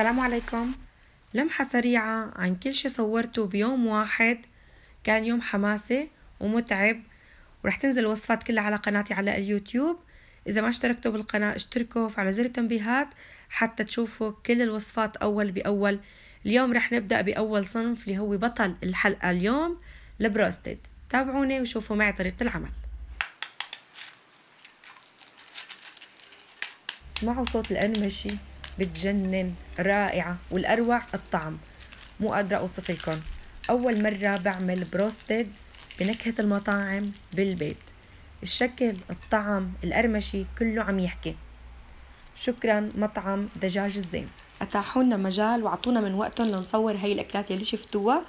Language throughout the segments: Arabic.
السلام عليكم لمحة سريعة عن كل شي صورته بيوم واحد كان يوم حماسي ومتعب ورح تنزل الوصفات كلها على قناتي على اليوتيوب إذا ما اشتركتوا بالقناة اشتركوا وفعلوا زر التنبيهات حتى تشوفوا كل الوصفات أول بأول اليوم رح نبدأ بأول صنف اللي هو بطل الحلقة اليوم البروستد تابعوني وشوفوا معي طريقة العمل اسمعوا صوت الأنمشي بتجنن رائعة والأروع الطعم مو قادرة أوصف لكم أول مرة بعمل بروستد بنكهة المطاعم بالبيت الشكل الطعم القرمشي كله عم يحكي شكرا مطعم دجاج الزين أتاحونا مجال وعطونا من وقتهم لنصور هاي الأكلات يلي شفتوها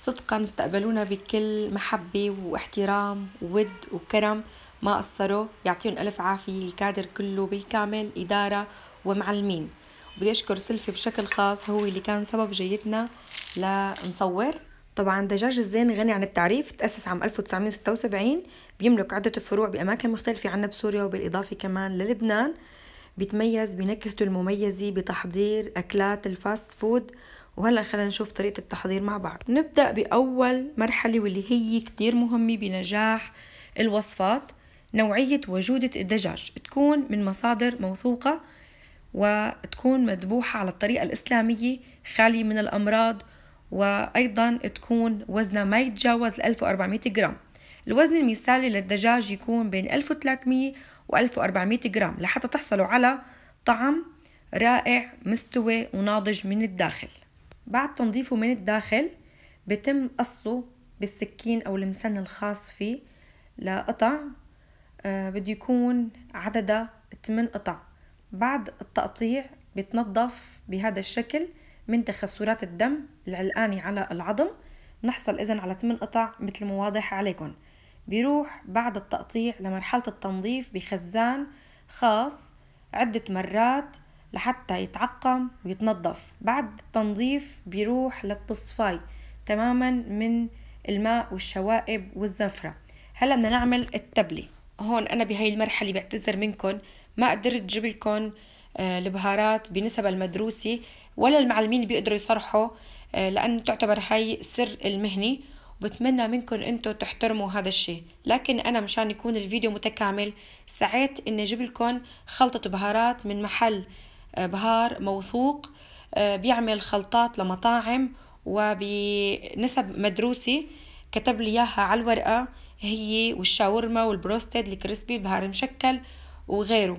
صدقا استقبلونا بكل محبة واحترام وود وكرم ما قصروا يعطيهم ألف عافية الكادر كله بالكامل إدارة ومعلمين بدي أشكر سلفي بشكل خاص هو اللي كان سبب جيتنا لنصور طبعا دجاج الزين غني عن التعريف تأسس عام 1976 بيملك عدة فروع بأماكن مختلفة عنا بسوريا وبالإضافة كمان للبنان بيتميز بنكهته المميزة بتحضير أكلات الفاست فود وهلا خلينا نشوف طريقة التحضير مع بعض نبدأ بأول مرحلة واللي هي كتير مهمة بنجاح الوصفات نوعية وجودة الدجاج تكون من مصادر موثوقة وتكون مذبوحة على الطريقة الإسلامية خالية من الأمراض وأيضا تكون وزنها ما يتجاوز 1400 جرام الوزن المثالي للدجاج يكون بين 1300 و 1400 جرام لحتى تحصلوا على طعم رائع مستوي وناضج من الداخل بعد تنظيفه من الداخل بتم قصه بالسكين أو المسن الخاص فيه لقطع آه، بده يكون عددها 8 قطع بعد التقطيع بتنظف بهذا الشكل من تخثرات الدم العلقانة على العظم نحصل إذن على 8 قطع مثل ما واضح عليكم بيروح بعد التقطيع لمرحلة التنظيف بخزان خاص عدة مرات لحتى يتعقم ويتنظف بعد التنظيف بيروح للتصفاي تماما من الماء والشوائب والزفرة هلا بدنا نعمل التبلة هون أنا بهاي المرحلة بعتذر منكم ما قدرت جيب لكم آه، البهارات بنسبة المدروسة ولا المعلمين بيقدروا يصرحوا آه، لأنه تعتبر هاي سر المهنة وبتمنى منكم انتم تحترموا هذا الشيء لكن انا مشان يكون الفيديو متكامل سعيت اني اجيب لكم خلطة بهارات من محل آه، بهار موثوق بيعمل خلطات لمطاعم وبنسب مدروسة كتب لي اياها على الورقة هي والشاورما والبروستد الكريسبي بهار مشكل وغيره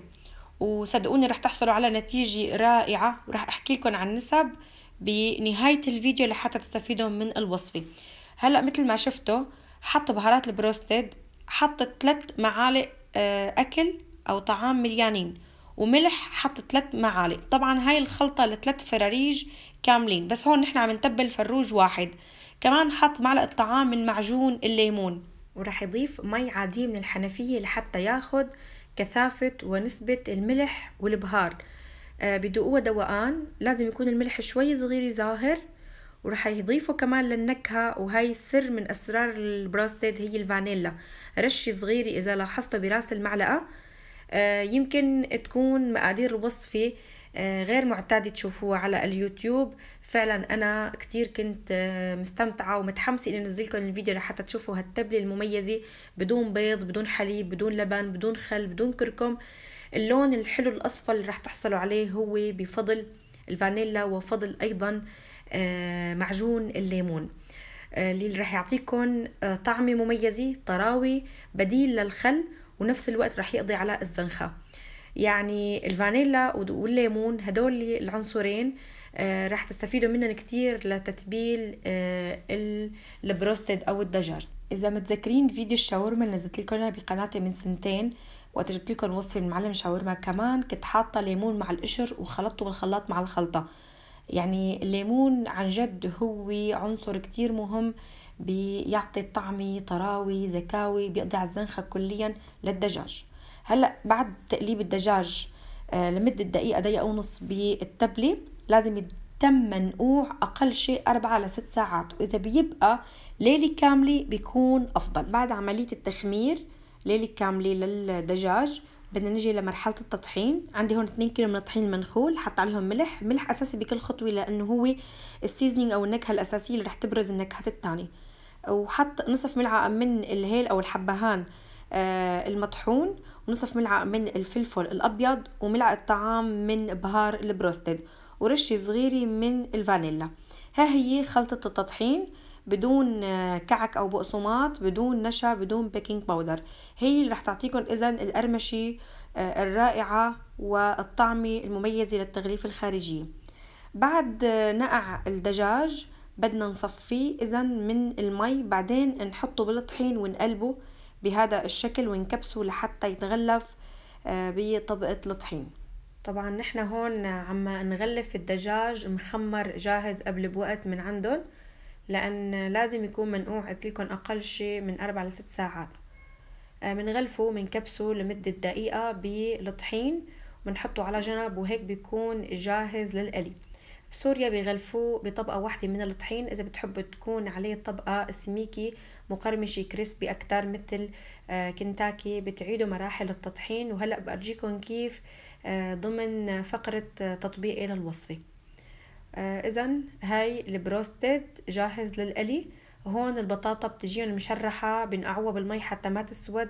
وصدقوني رح تحصلوا على نتيجة رائعة ورح أحكي لكم عن نسب بنهاية الفيديو لحتى تستفيدوا من الوصفة هلأ مثل ما شفتوا حط بهارات البروستد حط ثلاث معالق آه، أكل أو طعام مليانين وملح حط ثلاث معالق طبعا هاي الخلطة لثلاث فراريج كاملين بس هون نحن عم نتبل فروج واحد كمان حط معلقة طعام من معجون الليمون ورح يضيف مي عادية من الحنفية لحتى ياخد كثافة ونسبة الملح والبهار آه، بدوقوها دوقان لازم يكون الملح شوي صغير ظاهر ورح يضيفوا كمان للنكهة وهاي السر من أسرار البروستيد هي الفانيلا رشة صغيرة إذا لاحظتوا براس المعلقة آه، يمكن تكون مقادير الوصفة آه، غير معتادة تشوفوها على اليوتيوب فعلا انا كتير كنت آه، مستمتعه ومتحمسه اني انزل لكم الفيديو لحتى تشوفوا هالتبله المميزه بدون بيض بدون حليب بدون لبن بدون خل بدون كركم اللون الحلو الاصفر اللي رح تحصلوا عليه هو بفضل الفانيلا وفضل ايضا آه، معجون الليمون آه، اللي رح يعطيكم طعمه مميزه طراوي بديل للخل ونفس الوقت رح يقضي على الزنخه يعني الفانيلا والليمون هدول العنصرين آه، راح تستفيدوا منهم كتير لتتبيل آه، البروستد او الدجاج اذا متذكرين فيديو الشاورما اللي نزلت لكم بقناتي من سنتين وقت جبت لكم وصفه من معلم شاورما كمان كنت حاطه ليمون مع القشر وخلطته بالخلاط مع الخلطه يعني الليمون عن جد هو عنصر كتير مهم بيعطي الطعمي طراوي زكاوي بيقضي على الزنخة كليا للدجاج هلأ بعد تقليب الدجاج آه، لمدة دقيقة دقيقة ونص بالتبلة لازم الدم منقوع أقل شيء أربعة لست ساعات وإذا بيبقى ليلة كاملة بيكون أفضل بعد عملية التخمير ليلة كاملة للدجاج بدنا نجي لمرحلة التطحين عندي هون 2 كيلو من الطحين المنخول حط عليهم ملح ملح أساسي بكل خطوة لأنه هو السيزنينج أو النكهة الأساسية اللي رح تبرز النكهات التانية وحط نصف ملعقة من الهيل أو الحبهان آه المطحون ونصف ملعقة من الفلفل الأبيض وملعقة طعام من بهار البروستد ورشة صغيرة من الفانيلا ها هي خلطة التطحين بدون آه، كعك او بقسماط بدون نشا بدون بيكنج باودر هي اللي رح تعطيكم اذا القرمشه آه، الرائعه والطعمه المميزه للتغليف الخارجي بعد آه، نقع الدجاج بدنا نصفيه اذا من المي بعدين نحطه بالطحين ونقلبه بهذا الشكل ونكبسه لحتى يتغلف بطبقه الطحين طبعا نحن هون عم نغلف الدجاج مخمر جاهز قبل بوقت من عندهم لأن لازم يكون منقوع قلت لكم أقل شي من أربع لست ساعات بنغلفه آه، بنكبسه لمدة دقيقة بالطحين بنحطه على جنب وهيك بيكون جاهز للقلي بسوريا بيغلفوه بطبقة واحدة من الطحين إذا بتحبوا تكون عليه طبقة سميكي مقرمشة كريسبي أكتر مثل آه، كنتاكي بتعيدوا مراحل التطحين وهلأ بأرجيكم كيف آه، ضمن فقرة تطبيق إلى الوصفة آه، إذا هاي البروستد جاهز للقلي هون البطاطا بتجيهم يعني مشرحة بنقعوها بالمي حتى ما تسود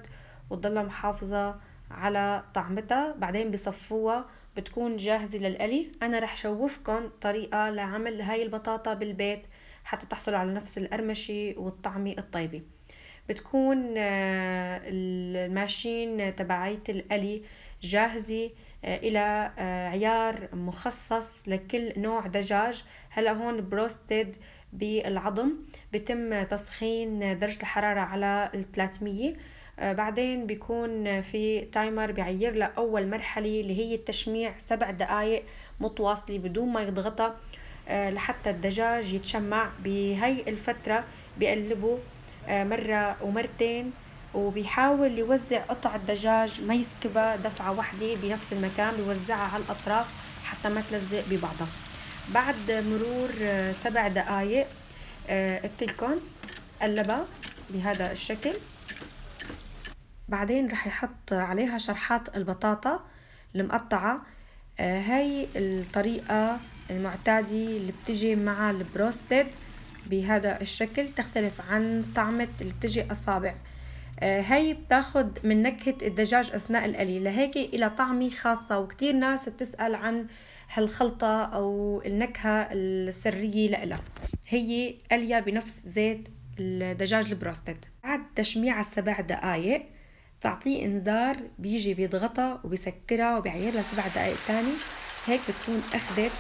وتضلها محافظة على طعمتها بعدين بصفوها بتكون جاهزة للقلي أنا رح شوفكم طريقة لعمل هاي البطاطا بالبيت حتى تحصل على نفس القرمشة والطعمة الطيبة بتكون آه، الماشين تبعية القلي جاهزة آه، الى آه، عيار مخصص لكل نوع دجاج هلا هون بروستد بالعظم بتم تسخين درجة الحرارة على 300 آه، بعدين بيكون في تايمر بيعير لأول مرحلة اللي هي التشميع سبع دقايق متواصلة بدون ما يضغطها لحتى الدجاج يتشمع بهي الفترة بقلبه مرة ومرتين وبيحاول يوزع قطع الدجاج ما يسكبها دفعة واحدة بنفس المكان بيوزعها على الأطراف حتى ما تلزق ببعضها بعد مرور آه، سبع دقايق آه، قلت لكم قلبها بهذا الشكل بعدين رح يحط عليها شرحات البطاطا المقطعة آه، هاي الطريقة المعتادة اللي بتجي مع البروستد بهذا الشكل تختلف عن طعمة اللي بتجي أصابع هي آه، بتاخد من نكهة الدجاج أثناء القلي لهيك إلى طعمة خاصة وكتير ناس بتسأل عن هالخلطة أو النكهة السرية لإلها هي قلية بنفس زيت الدجاج البروستد بعد تشميع السبع دقايق بتعطيه انذار بيجي بيضغطها وبيسكرها وبيعير لها سبع دقائق تاني هيك بتكون اخذت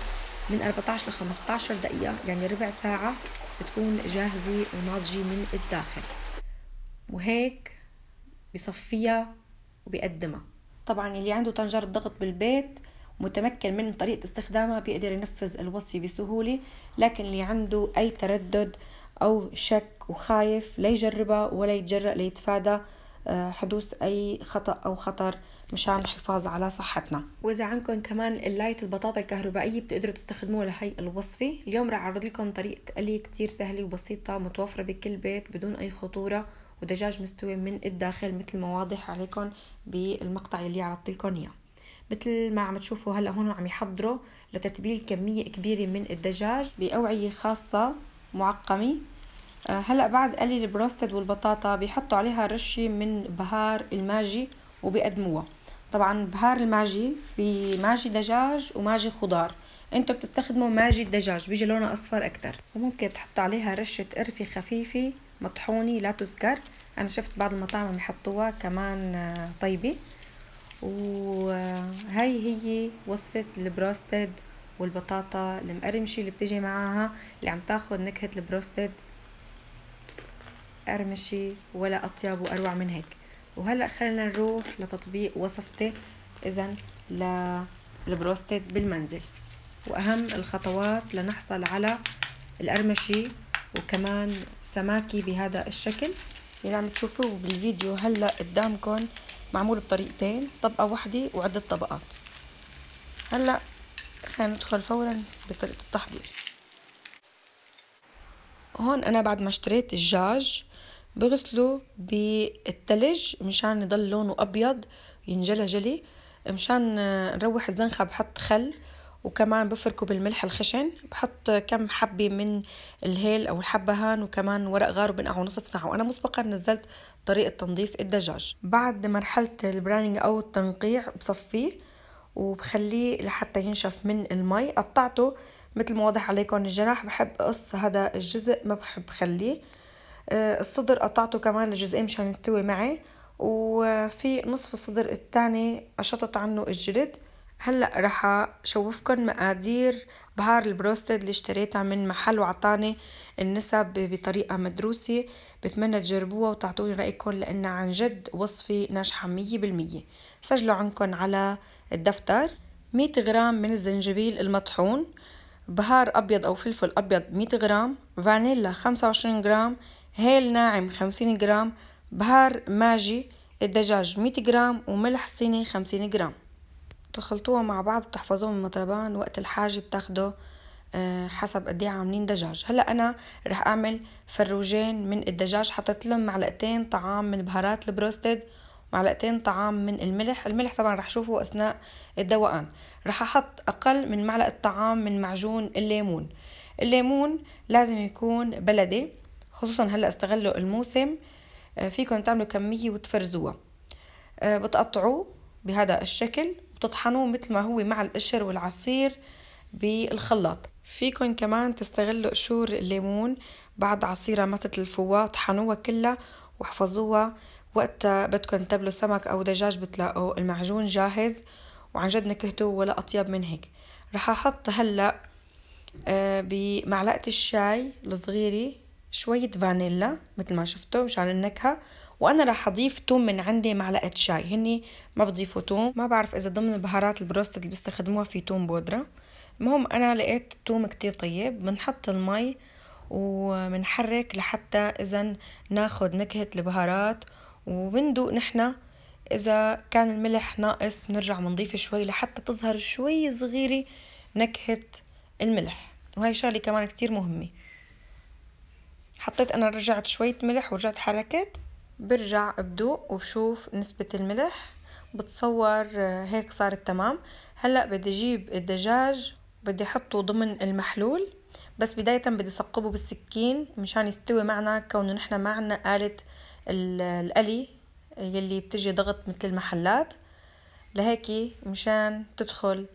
من 14 ل 15 دقيقة يعني ربع ساعة بتكون جاهزة وناضجة من الداخل وهيك بصفيها وبقدمها طبعا اللي عنده طنجرة ضغط بالبيت متمكن من طريقة استخدامها بيقدر ينفذ الوصفة بسهولة لكن اللي عنده أي تردد أو شك وخايف لا يجربها ولا يتجرأ ليتفادى آه، حدوث أي خطأ أو خطر مشان الحفاظ على صحتنا وإذا عندكم كمان اللايت البطاطا الكهربائية بتقدروا تستخدموها لهي الوصفة اليوم رح أعرض لكم طريقة قلي كتير سهلة وبسيطة متوفرة بكل بيت بدون أي خطورة ودجاج مستوي من الداخل مثل ما واضح عليكم بالمقطع اللي عرضت لكم اياه مثل ما عم تشوفوا هلا هون عم يحضروا لتتبيل كميه كبيره من الدجاج باوعيه خاصه معقمه آه، هلا بعد قلي البروستد والبطاطا بيحطوا عليها رشه من بهار الماجي وبيقدموها طبعا بهار الماجي في ماجي دجاج وماجي خضار انتوا بتستخدموا ماجي الدجاج بيجي لونه اصفر اكتر وممكن تحطوا عليها رشه قرفه خفيفه مطحوني لا تذكر انا شفت بعض المطاعم يحطوها كمان آه، طيبه وهاي هي وصفة البروستد والبطاطا المقرمشة اللي بتجي معاها اللي عم تاخد نكهة البروستد قرمشة ولا أطيب وأروع من هيك وهلأ خلينا نروح لتطبيق وصفتي إذا للبروستد بالمنزل وأهم الخطوات لنحصل على القرمشة وكمان سماكي بهذا الشكل اللي يعني عم تشوفوه بالفيديو هلا قدامكم معمول بطريقتين طبقه واحده وعده طبقات هلا خلينا ندخل فورا بطريقه التحضير هون انا بعد ما اشتريت الدجاج بغسله بالتلج مشان يضل لونه ابيض ينجلى جلي مشان نروح الزنخه بحط خل وكمان بفركه بالملح الخشن بحط كم حبة من الهيل أو هان وكمان ورق غار وبنقعه نصف ساعة وأنا مسبقا نزلت طريقة تنظيف الدجاج بعد مرحلة البراننج أو التنقيع بصفيه وبخليه لحتى ينشف من المي قطعته مثل ما واضح عليكم الجناح بحب أقص هذا الجزء ما بحب خليه آه، الصدر قطعته كمان لجزئين مشان يستوي معي وفي نصف الصدر الثاني قشطت عنه الجلد هلا رح شوفكن مقادير بهار البروستد اللي اشتريتها من محل وعطاني النسب بطريقه مدروسه بتمنى تجربوها وتعطوني رايكم لانها عن جد وصفه ناجحه 100% سجلوا عندكم على الدفتر 100 غرام من الزنجبيل المطحون بهار ابيض او فلفل ابيض 100 غرام فانيلا 25 غرام هيل ناعم 50 غرام بهار ماجي الدجاج 100 غرام وملح صيني 50 غرام تخلطوها مع بعض وتحفظوها من مطربان وقت الحاجة بتاخده آه، حسب قد ايه عاملين دجاج هلا انا رح اعمل فروجين من الدجاج حطيت لهم معلقتين طعام من بهارات البروستد معلقتين طعام من الملح الملح طبعا رح شوفه اثناء الدوقان رح احط اقل من معلقه طعام من معجون الليمون الليمون لازم يكون بلدي خصوصا هلا استغلوا الموسم آه، فيكم تعملوا كميه وتفرزوها آه، بتقطعوه بهذا الشكل بتطحنوه مثل ما هو مع القشر والعصير بالخلاط فيكن كمان تستغلوا قشور الليمون بعد عصيرها ما تتلفوها طحنوها كلها واحفظوها وقت بدكن تبلوا سمك أو دجاج بتلاقوا المعجون جاهز وعن جد نكهته ولا أطيب من هيك رح أحط هلأ آه، بمعلقة الشاي الصغيرة شوية فانيلا مثل ما شفتوا مشان النكهة وانا رح اضيف توم من عندي معلقه شاي هني ما بضيفوا توم ما بعرف اذا ضمن البهارات البروستد اللي بيستخدموها في توم بودره المهم انا لقيت توم كتير طيب بنحط المي وبنحرك لحتى اذا ناخد نكهه البهارات وبندوق نحن اذا كان الملح ناقص بنرجع بنضيف شوي لحتى تظهر شوي صغيره نكهه الملح وهي شغله كمان كتير مهمه حطيت انا رجعت شويه ملح ورجعت حركت برجع بدوق وبشوف نسبة الملح بتصور آه، هيك صارت تمام هلأ بدي اجيب الدجاج بدي احطه ضمن المحلول بس بداية بدي ثقبه بالسكين مشان يستوي معنا كونه نحن عنا آلة القلي يلي بتجي ضغط مثل المحلات لهيك مشان تدخل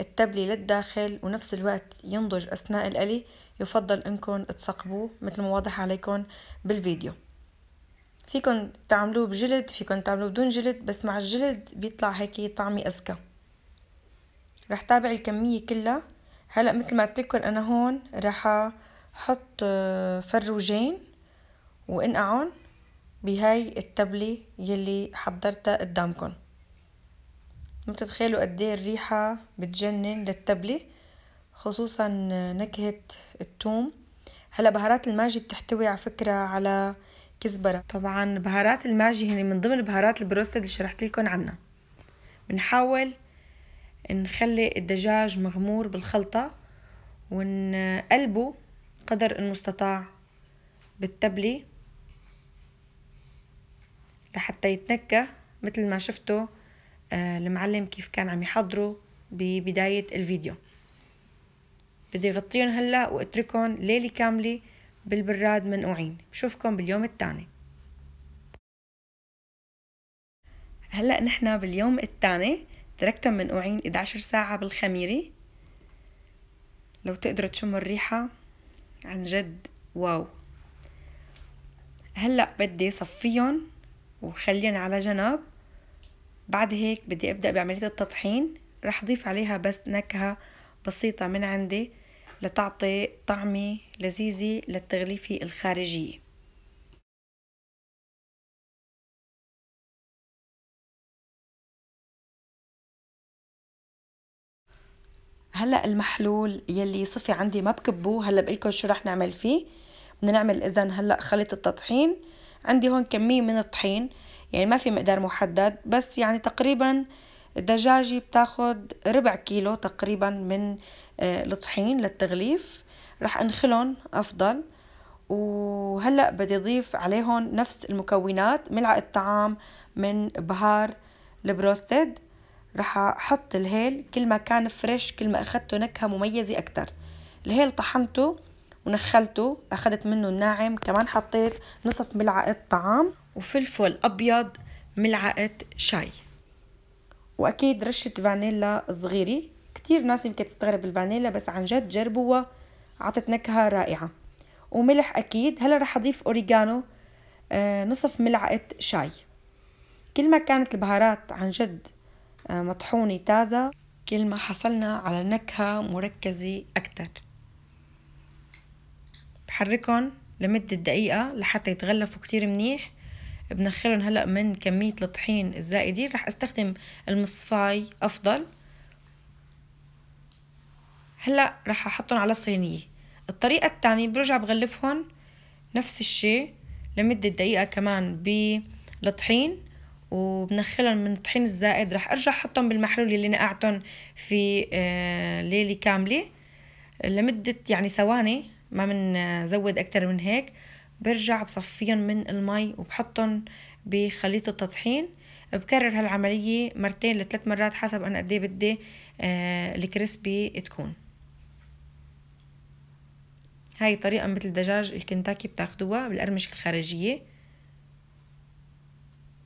التبلي للداخل ونفس الوقت ينضج أثناء القلي يفضل انكم تثقبوه مثل ما واضح عليكم بالفيديو فيكن تعملوه بجلد فيكن تعملوه بدون جلد بس مع الجلد بيطلع هيك طعمي أزكى رح تابع الكمية كلها هلا مثل ما قلت لكم انا هون رح احط آه، فروجين وانقعهم بهاي التبلة يلي حضرتها قدامكم ما بتتخيلوا قد ايه الريحة بتجنن للتبلة خصوصا آه، نكهة الثوم هلا بهارات الماجي بتحتوي على فكرة على كزبره طبعا بهارات الماجي يعني هن من ضمن بهارات البروستد اللي شرحت لكم عنها بنحاول نخلي الدجاج مغمور بالخلطه ونقلبه قدر المستطاع بالتبلي لحتى يتنكه مثل ما شفتوا آه، المعلم كيف كان عم يحضره ببداية الفيديو بدي غطيهم هلا واتركهم ليلة كاملة بالبراد منقوعين بشوفكم باليوم الثاني هلا نحن باليوم الثاني تركتهم منقوعين 11 ساعة بالخميرة لو تقدروا تشموا الريحة عن جد واو هلا بدي صفيهم وخليهم على جنب بعد هيك بدي ابدا بعملية التطحين رح اضيف عليها بس نكهة بسيطة من عندي لتعطي طعمة لذيذة للتغليفة الخارجية هلا المحلول يلي صفي عندي ما بكبوه هلا بقول لكم شو رح نعمل فيه بدنا نعمل اذا هلا خليط التطحين عندي هون كميه من الطحين يعني ما في مقدار محدد بس يعني تقريبا دجاجي بتاخد ربع كيلو تقريبا من الطحين آه، للتغليف راح انخلهم أفضل وهلأ بدي أضيف عليهم نفس المكونات ملعقة طعام من بهار البروستد رح أحط الهيل كل ما كان فريش كل ما أخدته نكهة مميزة أكتر الهيل طحنته ونخلته أخدت منه الناعم كمان حطيت نصف ملعقة طعام وفلفل أبيض ملعقة شاي وأكيد رشة فانيلا صغيرة كتير ناس يمكن تستغرب الفانيلا بس عن جد جربوها عطت نكهة رائعة وملح أكيد هلا رح أضيف أوريجانو آه، نصف ملعقة شاي كل ما كانت البهارات عن جد آه، مطحونة تازة كل ما حصلنا على نكهة مركزة أكتر بحركهم لمدة دقيقة لحتى يتغلفوا كتير منيح بنخلهم هلأ من كمية الطحين الزائدين رح استخدم المصفاي أفضل هلا رح احطهم على صينيه الطريقه الثانيه برجع بغلفهم نفس الشيء لمده دقيقه كمان بالطحين وبنخلهم من الطحين الزائد رح ارجع احطهم بالمحلول اللي نقعتهم في آه، ليله كامله لمده يعني ثواني ما بنزود اكتر من هيك برجع بصفيهم من المي وبحطهم بخليط التطحين بكرر هالعملية مرتين لثلاث مرات حسب أنا قديه بدي آه، الكريسبي تكون هاي طريقة مثل دجاج الكنتاكي بتاخدوها بالقرمشة الخارجية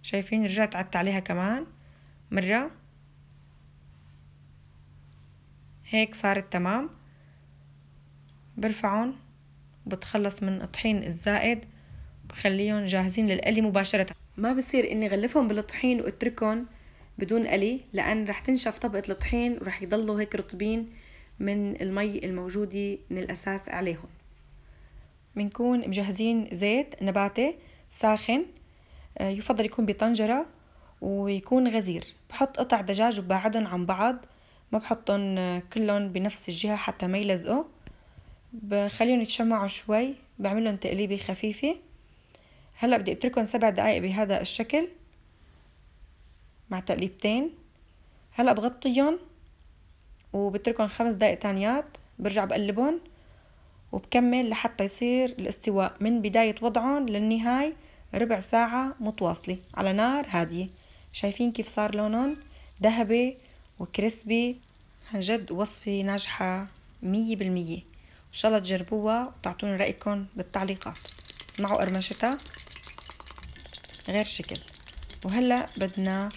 شايفين رجعت عدت عليها كمان مرة هيك صارت تمام برفعهم بتخلص من الطحين الزائد بخليهم جاهزين للقلي مباشرة ما بصير اني غلفهم بالطحين واتركهم بدون قلي لان رح تنشف طبقة الطحين ورح يضلوا هيك رطبين من المي الموجودة من الاساس عليهم بنكون مجهزين زيت نباتي ساخن آه، يفضل يكون بطنجرة ويكون غزير بحط قطع دجاج وببعدهم عن بعض ما بحطهم آه، كلهم بنفس الجهة حتى ما يلزقوا بخليهم يتشمعوا شوي بعملهم تقليبة خفيفة هلا بدي اتركهم سبع دقايق بهذا الشكل مع تقليبتين هلا بغطيهم وبتركهم خمس دقايق تانيات برجع بقلبهم وبكمل لحتى يصير الاستواء من بداية وضعهم للنهاية ربع ساعة متواصلة على نار هادية شايفين كيف صار لونهم ذهبي وكريسبي عن جد وصفة ناجحة مية بالمية إن شاء الله تجربوها وتعطوني رأيكم بالتعليقات اسمعوا قرمشتها غير شكل وهلأ بدنا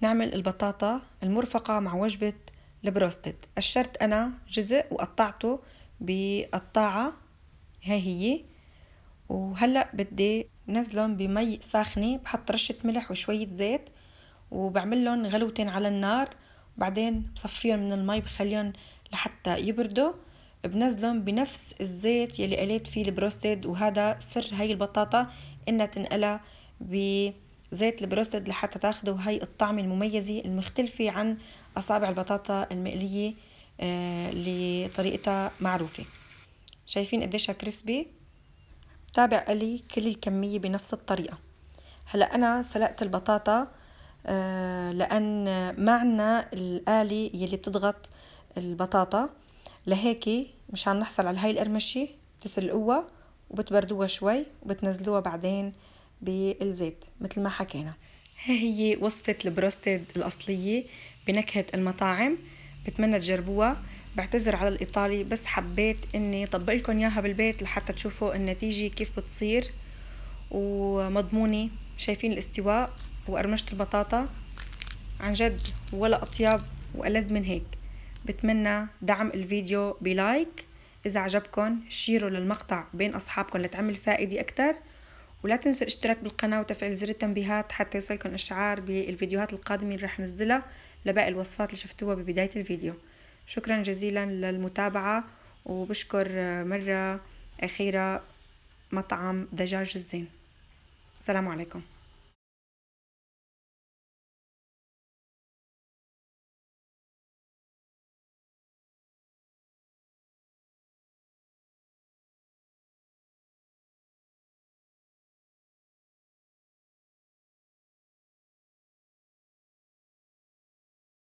نعمل البطاطا المرفقة مع وجبة البروستد قشرت أنا جزء وقطعته بالطاعة ها هي وهلأ بدي نزلهم بمي ساخنة بحط رشة ملح وشوية زيت وبعمل لهم غلوتين على النار وبعدين بصفيهم من المي بخليهم لحتى يبردوا بنزلهم بنفس الزيت يلي قليت فيه البروستد وهذا سر هاي البطاطا انها تنقلى بزيت البروستد لحتى تاخده هاي الطعمة المميزة المختلفة عن أصابع البطاطا المقلية اللي آه، طريقتها معروفة شايفين قديشها كريسبي تابع لي كل الكمية بنفس الطريقة هلا أنا سلقت البطاطا آه، لأن ما عنا الآلة يلي بتضغط البطاطا لهيك مشان نحصل على هاي القرمشة بتسلقوها وبتبردوها شوي وبتنزلوها بعدين بالزيت مثل ما حكينا ها هي وصفة البروستد الأصلية بنكهة المطاعم بتمنى تجربوها بعتذر على الإيطالي بس حبيت إني طبق لكم إياها بالبيت لحتى تشوفوا النتيجة كيف بتصير ومضمونه شايفين الاستواء وقرمشة البطاطا عن جد ولا أطيب وألذ من هيك بتمنى دعم الفيديو بلايك إذا عجبكم شيروا للمقطع بين أصحابكم لتعمل فائدة أكتر ولا تنسوا الاشتراك بالقناة وتفعيل زر التنبيهات حتى يوصلكم إشعار بالفيديوهات القادمة اللي رح نزلها لباقي الوصفات اللي شفتوها ببداية الفيديو شكرا جزيلا للمتابعة وبشكر آه، مرة أخيرة مطعم دجاج الزين السلام عليكم